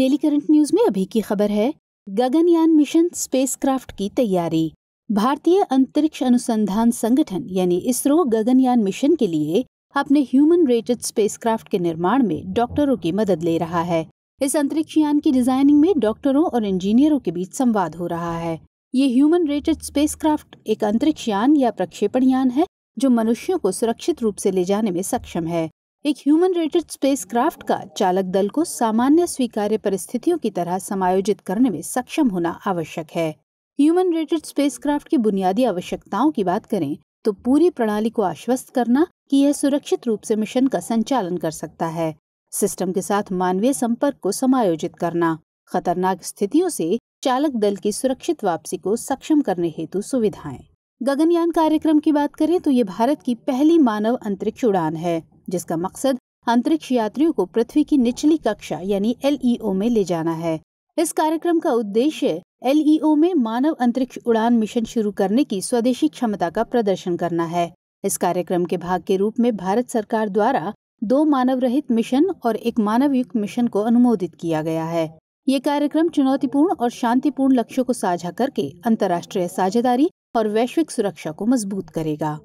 daily current news में अभी की खबर है गगनयान मिशन स्पेसक्राफ्ट की तैयारी भारतीय अंतरिक्ष अनुसंधान संगठन यानी इसरो गगनयान मिशन के लिए अपने ह्यूमन रेटेड स्पेसक्राफ्ट के निर्माण में डॉक्टरों की मदद ले रहा है इस अंतरिक्ष यान की डिजाइनिंग में डॉक्टरों और इंजीनियरों के बीच संवाद हो रहा है ये ह्यूमन रेटेड स्पेसक्राफ्ट एक अंतरिक्ष यान या प्रक्षेपण यान है जो मनुष्यों को सुरक्षित रूप से ले जाने में सक्षम है एक ह्यूमन रेटेड स्पेसक्राफ्ट का चालक दल को सामान्य स्वीकार्य परिस्थितियों की तरह समायोजित करने में सक्षम होना आवश्यक है ह्यूमन रेटेड स्पेसक्राफ्ट की बुनियादी आवश्यकताओं की बात करें तो पूरी प्रणाली को आश्वस्त करना कि यह सुरक्षित रूप से मिशन का संचालन कर सकता है सिस्टम के साथ मानवीय संपर्क को समायोजित करना खतरनाक स्थितियों से चालक दल की सुरक्षित वापसी को सक्षम करने हेतु सुविधाएं गगनयान कार्यक्रम की बात करें तो ये भारत की पहली मानव अंतरिक्ष उड़ान है जिसका मकसद अंतरिक्ष यात्रियों को पृथ्वी की निचली कक्षा यानी एल e में ले जाना है इस कार्यक्रम का उद्देश्य एल e में मानव अंतरिक्ष उड़ान मिशन शुरू करने की स्वदेशी क्षमता का प्रदर्शन करना है इस कार्यक्रम के भाग के रूप में भारत सरकार द्वारा दो मानव रहित मिशन और एक मानव युक्त मिशन को अनुमोदित किया गया है ये कार्यक्रम चुनौतीपूर्ण और शांतिपूर्ण लक्ष्यों को साझा करके अंतर्राष्ट्रीय साझेदारी और वैश्विक सुरक्षा को मजबूत करेगा